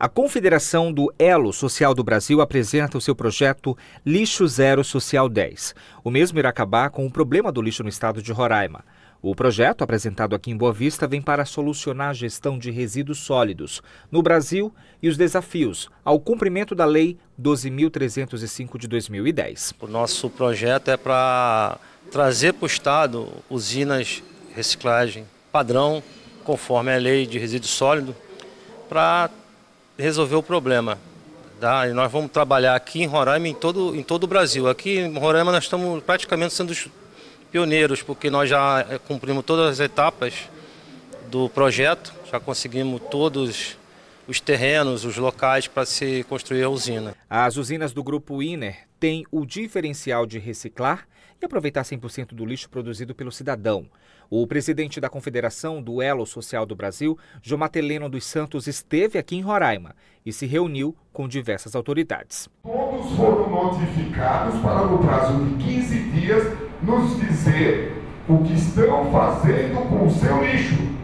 A Confederação do Elo Social do Brasil apresenta o seu projeto Lixo Zero Social 10. O mesmo irá acabar com o problema do lixo no estado de Roraima. O projeto, apresentado aqui em Boa Vista, vem para solucionar a gestão de resíduos sólidos no Brasil e os desafios ao cumprimento da Lei 12.305 de 2010. O nosso projeto é para trazer para o Estado usinas reciclagem padrão, conforme a Lei de Resíduos Sólidos, para resolver o problema. Tá? E nós vamos trabalhar aqui em Roraima em todo, em todo o Brasil. Aqui em Roraima nós estamos praticamente sendo pioneiros, porque nós já eh, cumprimos todas as etapas do projeto, já conseguimos todos os terrenos, os locais para se construir a usina. As usinas do grupo INER têm o diferencial de reciclar e aproveitar 100% do lixo produzido pelo cidadão. O presidente da Confederação do Elo Social do Brasil, João Mateleno dos Santos, esteve aqui em Roraima e se reuniu com diversas autoridades. Todos foram notificados para, no prazo de 15 dias, nos dizer o que estão fazendo com o seu lixo.